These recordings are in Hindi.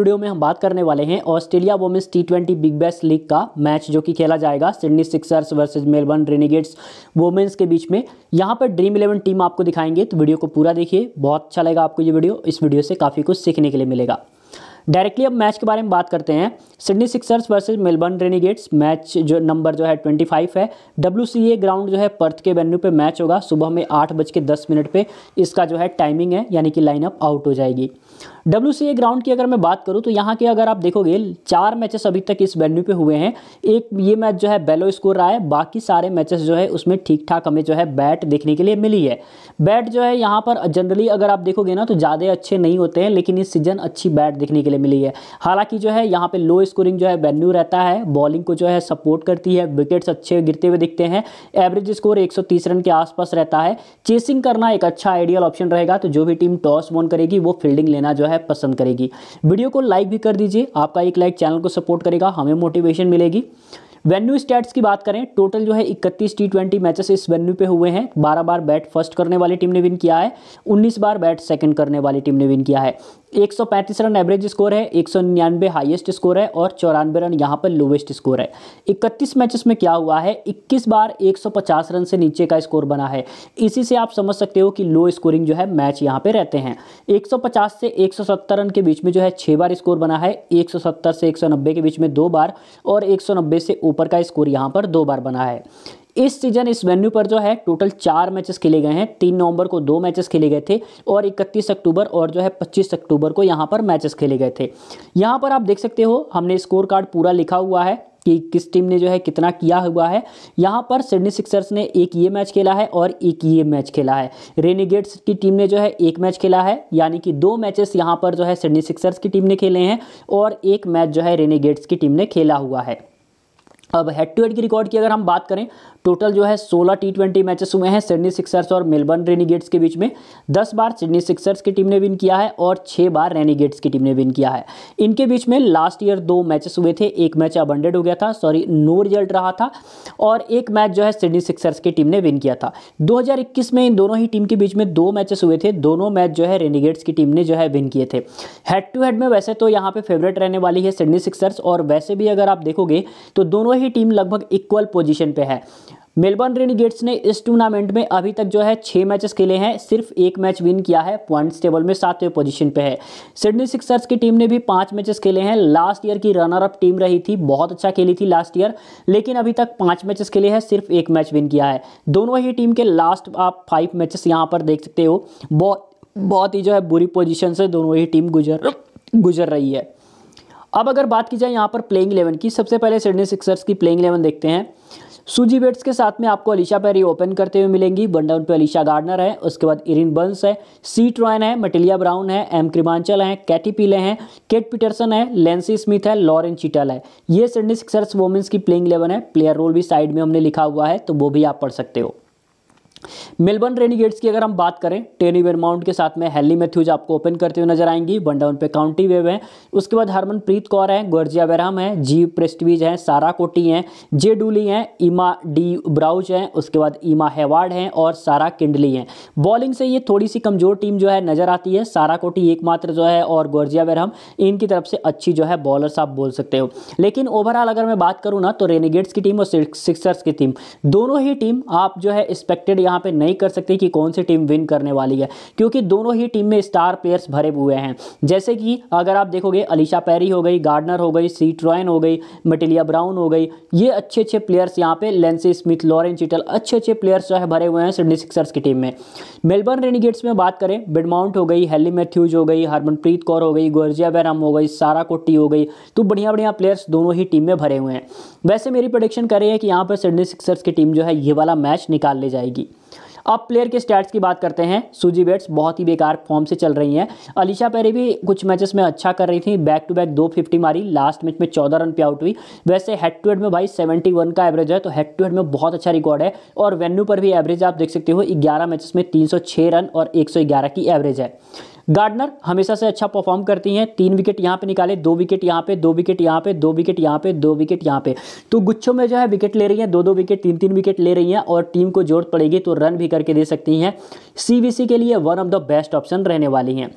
वीडियो में हम बात करने वाले हैं Australia women's T twenty Big Bash League का मैच जो कि खेला जाएगा Sydney Sixers versus Melbourne Renegades women's के बीच में यहाँ पर ड्रीम इलेवन टीम आपको दिखाएंगे तो वीडियो को पूरा देखिए बहुत अच्छा लगा आपको ये वीडियो इस वीडियो से काफ़ी कुछ सीखने के लिए मिलेगा डायरेक्टली अब मैच के बारे में बात करते हैं Sydney Sixers versus Melbourne Renegades match जो नंबर जो है 25 है डब्ल्यू ग्राउंड जो है पर्थ के वेन्यू पे मैच होगा सुबह में आठ बज के दस मिनट पर इसका जो है टाइमिंग है यानी कि लाइनअप आउट हो जाएगी डब्ल्यू ग्राउंड की अगर मैं बात करूं तो यहाँ के अगर आप देखोगे चार मैचेस अभी तक इस वेन्यू पे हुए हैं एक ये मैच जो है बेलो स्कोर रहा है बाकी सारे मैचेस जो है उसमें ठीक ठाक हमें जो है बैट देखने के लिए मिली है बैट जो है यहाँ पर जनरली अगर आप देखोगे ना तो ज़्यादा अच्छे नहीं होते हैं लेकिन इस सीजन अच्छी बैट देखने के लिए मिली है हालांकि जो है यहाँ पर लो स्कोरिंग जो है वेन्यू रहता है बॉलिंग को जो है सपोर्ट करती है विकेट्स अच्छे गिरते हुए दिखते हैं एवरेज स्कोर एक रन के आसपास रहता है चेसिंग करना एक अच्छा आइडियल ऑप्शन रहेगा तो जो भी टीम टॉस बॉन करेगी वो फील्डिंग लेना देखना जो है पसंद करेगी वीडियो को लाइक भी कर दीजिए आपका एक लाइक चैनल को सपोर्ट करेगा हमें मोटिवेशन मिलेगी वेन्यू स्टैट्स की बात करें टोटल जो है 31 टी ट्वेंटी मैचेस इस वेन्यू पे हुए हैं 12 बार बैट फर्स्ट करने वाली टीम ने विन किया है 19 बार बैट सेकंड करने वाली टीम ने विन किया है एक सौ पैंतीस रन एवरेज स्कोर है एक सौ निन्यानवे हाइएस्ट स्कोर है और चौरानवे रन यहाँ पर लोवेस्ट स्कोर है इकतीस मैचेस में क्या हुआ है इक्कीस बार एक सौ पचास रन से नीचे का स्कोर बना है इसी से आप समझ सकते हो कि लो स्कोरिंग जो है मैच यहाँ पे रहते हैं एक सौ पचास से एक सौ सत्तर रन के बीच में जो है छः बार स्कोर बना है एक सौ सत्तर से एक सौ नब्बे के बीच में दो बार और एक सौ नब्बे से ऊपर का स्कोर यहाँ पर दो बार बना है इस सीजन इस वेन्यू पर जो है टोटल चार मैचेस खेले गए हैं तीन नवंबर को दो मैचेस खेले गए थे और इकतीस अक्टूबर और जो है पच्चीस अक्टूबर को यहाँ पर मैचेस खेले गए थे यहाँ पर आप देख सकते हो हमने स्कोर कार्ड पूरा लिखा हुआ है कि किस टीम ने जो है कितना किया हुआ है यहाँ पर सिडनी सिक्सर्स ने एक ये मैच खेला है और एक ये मैच खेला है रेनीगेट्स की टीम ने जो है एक मैच खेला है यानी कि दो मैचेस यहाँ पर जो है सिडनी सिक्सर्स की टीम ने खेले हैं और एक मैच जो है रेनीगेट्स की टीम ने खेला हुआ है अब हेड टू हेड की रिकॉर्ड की अगर हम बात करें टोटल जो है 16 टी ट्वेंटी मैचेस हुए हैं सिडनी सिक्सर्स और मेलबर्न रेनीगेट्स के बीच में 10 बार सिडनी सिक्सर्स की टीम ने विन किया है और 6 बार रेनीगेट्स की टीम ने विन किया है इनके बीच में लास्ट ईयर दो मैचेस हुए थे एक मैच अबंडेड हो गया था सॉरी नो रिजल्ट रहा था और एक मैच जो है सिडनी सिक्सर्स की टीम ने विन किया था दो में इन दोनों ही टीम के बीच में दो मैचेस हुए थे दोनों मैच जो है रेनीगेट्स की टीम ने जो है विन किए थे हेड टू हेड में वैसे तो यहाँ पर फेवरेट रहने वाली है सिडनी सिक्सर्स और वैसे भी अगर आप देखोगे तो दोनों ही टीम लगभग इक्वल पोजीशन पे है मेलबर्न रेनिगेट्स ने इस टूर्नामेंट में अभी तक जो है छः मैचेस खेले हैं सिर्फ एक मैच विन किया है पॉइंट्स टेबल में सातवें पोजीशन पे है सिडनी सिक्सर्स की टीम ने भी पांच मैचेस खेले हैं लास्ट ईयर की रनर अप टीम रही थी बहुत अच्छा खेली थी लास्ट ईयर लेकिन अभी तक पांच मैचेस खेले हैं सिर्फ एक मैच विन किया है दोनों ही टीम के लास्ट आप फाइव मैचेस यहाँ पर देख सकते हो बहुत बहुत ही जो है बुरी पोजिशन से दोनों ही टीम गुजर गुजर रही है अब अगर बात की जाए यहाँ पर प्लेइंग इलेवन की सबसे पहले सिडनी सिक्सर्स की प्लेइंग इलेवन देखते हैं सूजी बेट्स के साथ में आपको अलीशा पैरी ओपन करते हुए मिलेंगी वन डाउन पे अलीशा गार्डनर है उसके बाद इरिन बंस है सी ट्रॉयन है मटिलिया ब्राउन है एम क्रिमांचल है कैटी पीले हैं केट पीटरसन है लेंसी स्मिथ है लॉरेन चिटल है ये सिडनी सिक्सर्स वोमेंस की प्लेइंग इलेवन है प्लेयर रोल भी साइड में हमने लिखा हुआ है तो वो भी आप पढ़ सकते हो मेलबर्न रेनिगेट्स की अगर हम बात करें टेनी वेरमाउंट के साथ में हेली मैथ्यूज आपको ओपन करते हुए नजर आएंगी वन डाउन पे काउंटी वेव है उसके बाद हरमनप्रीत कौर है गर्जिया बेरहम है जी प्रेस्टवीज है सारा कोटी हैं जे डूली हैं इमा डी ब्राउच हैं उसके बाद इमा हेवार्ड हैं और सारा किंडली हैं बॉलिंग से ये थोड़ी सी कमजोर टीम जो है नज़र आती है सारा कोटी एकमात्र जो है और गर्जिया बेरहम इनकी तरफ से अच्छी जो है बॉलर्स आप बोल सकते हो लेकिन ओवरऑल अगर मैं बात करूँ ना तो रेनिगेट्स की टीम और सिक्सर्स की टीम दोनों ही टीम आप जो है एक्सपेक्टेड यहाँ पे नहीं कर सकते कि कौन सी टीम विन करने वाली है क्योंकि दोनों ही टीम में स्टार प्लेयर्स भरे हुए हैं जैसे कि अगर आप देखोगे अलीशा पैरी हो गई गार्डनर हो गई सी ट्रॉयन हो गई मटिलिया ब्राउन हो गई ये अच्छे अच्छे प्लेयर्स यहाँ पे लेंसी स्मिथ लॉरेंस चिटल अच्छे अच्छे प्लेयर्स जो है भरे हुए हैं सिडनी सिक्सर्स की टीम में मेलबर्न रेनिगेट्स में बात करें बिडमाउंट हो गई हेली मैथ्यूज हो गई हरमनप्रीत कौर हो गई गोर्जिया बैराम हो गई सारा कोट्टी हो गई तो बढ़िया बढ़िया प्लेयर्स दोनों ही टीम में भरे हुए हैं वैसे मेरी प्रोडिक्शन करें कि यहाँ पर सिडनी सिक्सर्स की टीम जो है ये वाला मैच निकाल ले जाएगी अब प्लेयर के स्टैट्स की बात करते हैं सूजी बेट्स बहुत ही बेकार फॉर्म से चल रही हैं अलीशा पेरी भी कुछ मैचेस में अच्छा कर रही थी बैक टू बैक दो फिफ्टी मारी लास्ट मैच में चौदह रन पे आउट हुई वैसे हेड टू हेड में भाई सेवेंटी वन का एवरेज है तो हेड टू हेड में बहुत अच्छा रिकॉर्ड है और वेन्यू पर भी एवरेज आप देख सकते हो ग्यारह मैचेस में तीन रन और एक की एवरेज है गार्डनर हमेशा से अच्छा परफॉर्म करती हैं तीन विकेट यहाँ पे निकाले दो विकेट यहाँ पे दो विकेट यहाँ पे दो विकेट यहाँ पे दो विकेट यहाँ पे तो गुच्छों में जो है विकेट ले रही हैं दो दो विकेट तीन तीन विकेट ले रही हैं और टीम को जरूरत पड़ेगी तो रन भी करके दे सकती हैं सी के लिए one of the best option रहने वाली हैं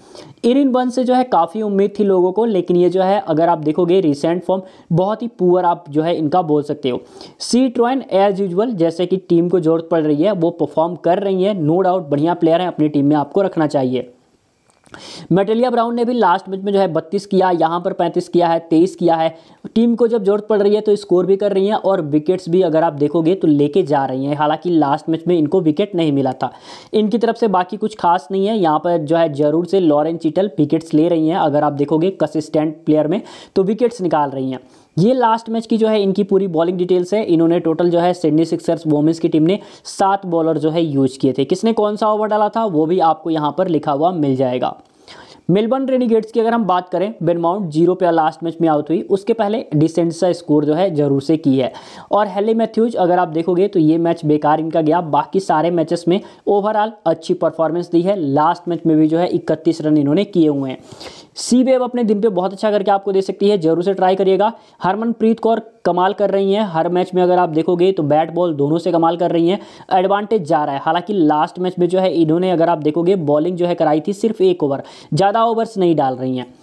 इरिन बन से जो है काफ़ी उम्मीद थी लोगों को लेकिन ये जो है अगर आप देखोगे रिसेंट फॉर्म बहुत ही पुअर आप जो है इनका बोल सकते हो सी ट्रॉइन एज यूजल जैसे कि टीम को जरूरत पड़ रही है वो परफॉर्म कर रही है नो डाउट बढ़िया प्लेयर हैं अपनी टीम में आपको रखना चाहिए मेटेलिया ब्राउन ने भी लास्ट मैच में जो है बत्तीस किया यहाँ पर पैंतीस किया है तेईस किया है टीम को जब जरूरत पड़ रही है तो स्कोर भी कर रही हैं और विकेट्स भी अगर आप देखोगे तो लेके जा रही हैं हालांकि लास्ट मैच में इनको विकेट नहीं मिला था इनकी तरफ से बाकी कुछ खास नहीं है यहाँ पर जो है जरूर से लॉरेंस चिटल विकेट्स ले रही हैं अगर आप देखोगे कंसिस्टेंट प्लेयर में तो विकेट्स निकाल रही हैं ये लास्ट मैच की जो है इनकी पूरी बॉलिंग डिटेल्स है इन्होंने टोटल जो है सिडनी सिक्सर्स वोमेंस की टीम ने सात बॉलर जो है यूज किए थे किसने कौन सा ओवर डाला था वो भी आपको यहाँ पर लिखा हुआ मिल जाएगा मेलबर्न रेनिगेट्स की अगर हम बात करें बेनमाउंट जीरो पे लास्ट मैच में आउट हुई उसके पहले डिसेंट सा स्कोर जो है जरूर से की है और हेली मैथ्यूज अगर आप देखोगे तो ये मैच बेकार इनका गया बाकी सारे मैचेस में ओवरऑल अच्छी परफॉर्मेंस दी है लास्ट मैच में भी जो है इकतीस रन इन्होंने किए हुए हैं सी वेव अपने दिन पे बहुत अच्छा करके आपको दे सकती है जरूर से ट्राई करिएगा हरमनप्रीत कौर कमाल कर रही हैं हर मैच में अगर आप देखोगे तो बैट बॉल दोनों से कमाल कर रही हैं एडवांटेज जा रहा है हालांकि लास्ट मैच में जो है इन्होंने अगर आप देखोगे बॉलिंग जो है कराई थी सिर्फ एक ओवर ज़्यादा ओवर्स नहीं डाल रही हैं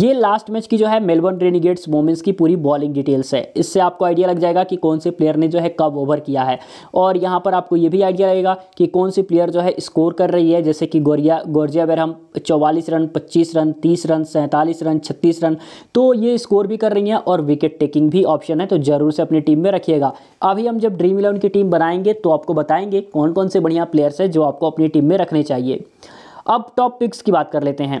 ये लास्ट मैच की जो है मेलबर्न रेनिगेट्स वोमेंस की पूरी बॉलिंग डिटेल्स है इससे आपको आइडिया लग जाएगा कि कौन से प्लेयर ने जो है कब ओवर किया है और यहाँ पर आपको ये भी आइडिया लगेगा कि कौन सी प्लेयर जो है स्कोर कर रही है जैसे कि गोरिया गोरजिया बेरहम चौवालीस रन पच्चीस रन तीस रन सैंतालीस रन छत्तीस रन तो ये स्कोर भी कर रही हैं और विकेट टेकिंग भी ऑप्शन है तो ज़रूर से अपनी टीम में रखिएगा अभी हम जब ड्रीम इलेवन की टीम बनाएंगे तो आपको बताएंगे कौन कौन से बढ़िया प्लेयर्स हैं जो आपको अपनी टीम में रखने चाहिए अब टॉप पिक्स की बात कर लेते हैं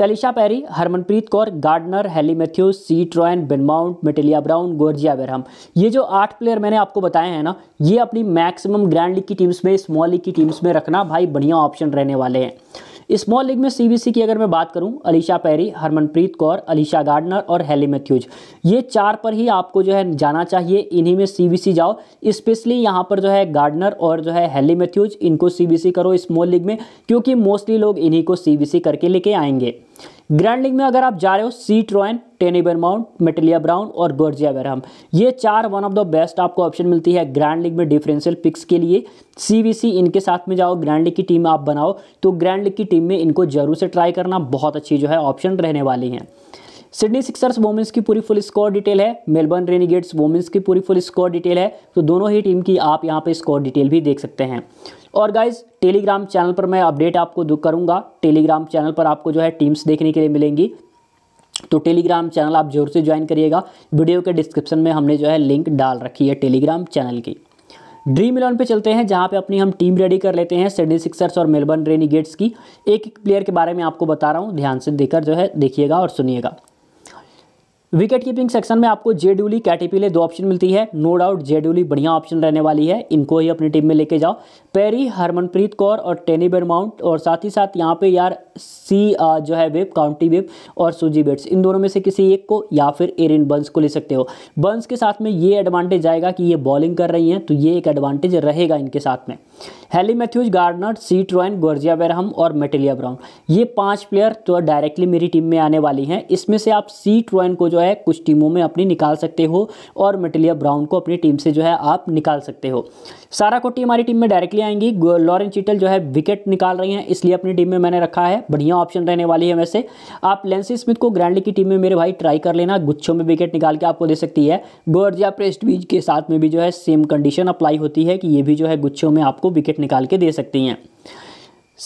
Ellyse Perry Harmanpreet Kaur Gardner Hayley Matthews C Tryon Beaumont Maitlan Brown Georgia Wareham ये जो आठ प्लेयर मैंने आपको बताए हैं ना ये अपनी मैक्सिमम ग्रैंड लीग की टीम्स में स्मॉल लीग की टीम्स में रखना भाई बढ़िया ऑप्शन रहने वाले हैं स्मॉल लीग में सीबीसी की अगर मैं बात करूं अलीशा पैरी हरमनप्रीत कौर अलीशा गार्डनर और हेली मैथ्यूज ये चार पर ही आपको जो है जाना चाहिए इन्हीं में सीबीसी जाओ स्पेशली यहाँ पर जो है गार्डनर और जो है हेली मैथ्यूज इनको सीबीसी करो स्मॉल लीग में क्योंकि मोस्टली लोग इन्हीं को सीबीसी करके लेके आएंगे ग्रैंड लीग में अगर आप जा रहे हो सी ट्रॉइन टेनिबर माउंट मेटलिया ब्राउन और बर्जिया बरहम ये चार वन ऑफ द बेस्ट आपको ऑप्शन मिलती है ग्रैंड लीग में डिफरेंशियल पिक्स के लिए सीवीसी इनके साथ में जाओ ग्रैंड लीग की टीम आप बनाओ तो ग्रैंड लीग की टीम में इनको जरूर से ट्राई करना बहुत अच्छी जो है ऑप्शन रहने वाली हैं सिडनी सिक्सर्स वोमेंस की पूरी फुल स्कोर डिटेल है मेलबर्न रेनीगेट्स वोमेंस की पूरी फुल स्कोर डिटेल है तो दोनों ही टीम की आप यहाँ पर स्कोर डिटेल भी देख सकते हैं और गाइज टेलीग्राम चैनल पर मैं अपडेट आपको करूँगा टेलीग्राम चैनल पर आपको जो है टीम्स देखने के लिए मिलेंगी तो टेलीग्राम चैनल आप जरूर से ज्वाइन करिएगा वीडियो के डिस्क्रिप्शन में हमने जो है लिंक डाल रखी है टेलीग्राम चैनल की ड्रीम इलेवन पे चलते हैं जहाँ पे अपनी हम टीम रेडी कर लेते हैं सिडनी सिक्सर्स और मेलबर्न गेट्स की एक एक प्लेयर के बारे में आपको बता रहा हूँ ध्यान से देकर जो है देखिएगा और सुनिएगा विकेट कीपिंग सेक्शन में आपको जेडूली कैटेपिले दो ऑप्शन मिलती है नो डाउट जेडूली बढ़िया ऑप्शन रहने वाली है इनको ही अपनी टीम में लेके जाओ पेरी हरमनप्रीत कौर और टेनी बेरमाउंट और साथ ही साथ यहाँ पे यार सी जो है वेब काउंटी वेब और सूजी बेट्स इन दोनों में से किसी एक को या फिर एरिन बंस को ले सकते हो बंस के साथ में ये एडवांटेज आएगा कि ये बॉलिंग कर रही हैं तो ये एक एडवांटेज रहेगा इनके साथ में Hayley Matthews Gardner C Tryon Georgia Wareham और मेटेलिया ब्राउन ये पाँच प्लेयर तो डायरेक्टली मेरी टीम में आने वाली हैं इसमें से आप सी ट्रॉइन को जो है कुछ टीमों में अपनी निकाल सकते हो और मटेलिया ब्राउन को अपनी टीम से जो है आप निकाल सकते हो सारा कोटी हमारी टीम में डायरेक्टली आएंगी लॉरेंस चीटल जो है विकेट निकाल रही हैं इसलिए अपनी टीम में मैंने रखा है बढ़िया ऑप्शन रहने वाली है वैसे आप लेंसी स्मिथ को ग्रैंडली की टीम में मेरे भाई ट्राई कर लेना गुच्छों में विकेट निकाल के आपको दे सकती है गोर्जिया बीज के साथ में भी जो है सेम कंडीशन अप्लाई होती है कि ये भी जो है गुच्छों में आपको विकेट निकाल के दे सकती हैं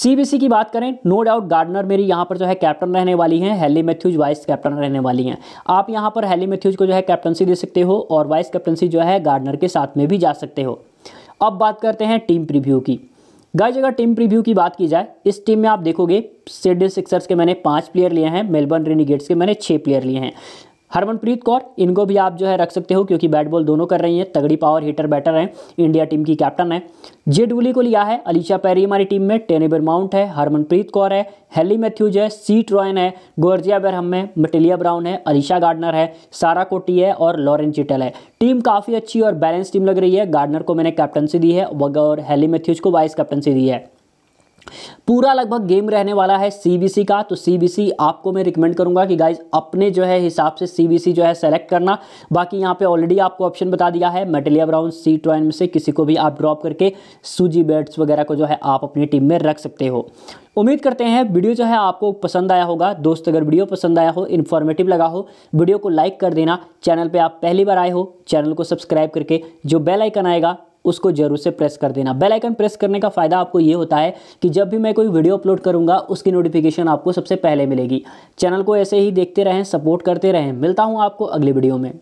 सीबीसी की बात करें नो डाउट गार्डनर मेरी यहाँ पर जो है कैप्टन रहने वाली हैं हैली मैथ्यूज वाइस कैप्टन रहने वाली हैं आप यहाँ पर हैली मैथ्यूज को जो है कैप्टनसी दे सकते हो और वाइस कैप्टनसी जो है गार्डनर के साथ में भी जा सकते हो अब बात करते हैं टीम प्रीव्यू की गाइज अगर टीम प्रीव्यू की बात की जाए इस टीम में आप देखोगे सिडनी सिक्सर्स के मैंने पाँच प्लेयर लिए हैं मेलबर्न रेनीगेट्स के मैंने छः प्लेयर लिए हैं हरमनप्रीत कौर इनको भी आप जो है रख सकते हो क्योंकि बैट बॉल दोनों कर रही हैं तगड़ी पावर हीटर बैटर हैं इंडिया टीम की कैप्टन है जे डूली को लिया है अलीशा पैरी हमारी टीम में टेनेबर माउंट है हरमनप्रीत कौर है हेली मैथ्यूज है सी ट्रॉयन है गोर्जिया बरहम है मटेलिया ब्राउन है अलीशा गार्डनर है सारा कोटी है और लॉरेन चिटल है टीम काफ़ी अच्छी और बैलेंस टीम लग रही है गार्डनर को मैंने कैप्टनसी दी है और हेली मैथ्यूज को वाइस कैप्टनसी दी है पूरा लगभग गेम रहने वाला है सीबीसी का तो सीबीसी आपको मैं रिकमेंड करूंगा कि गाइज अपने जो है हिसाब से सीबीसी जो है सेलेक्ट करना बाकी यहाँ पे ऑलरेडी आपको ऑप्शन बता दिया है मेटेलिया ब्राउन सी ट्वेन में से किसी को भी आप ड्रॉप करके सूजी बेट्स वगैरह को जो है आप अपनी टीम में रख सकते हो उम्मीद करते हैं वीडियो जो है आपको पसंद आया होगा दोस्त अगर वीडियो पसंद आया हो इन्फॉर्मेटिव लगा हो वीडियो को लाइक कर देना चैनल पर आप पहली बार आए हो चैनल को सब्सक्राइब करके जो बेलाइकन आएगा उसको जरूर से प्रेस कर देना बेल आइकन प्रेस करने का फ़ायदा आपको ये होता है कि जब भी मैं कोई वीडियो अपलोड करूंगा उसकी नोटिफिकेशन आपको सबसे पहले मिलेगी चैनल को ऐसे ही देखते रहें सपोर्ट करते रहें मिलता हूँ आपको अगली वीडियो में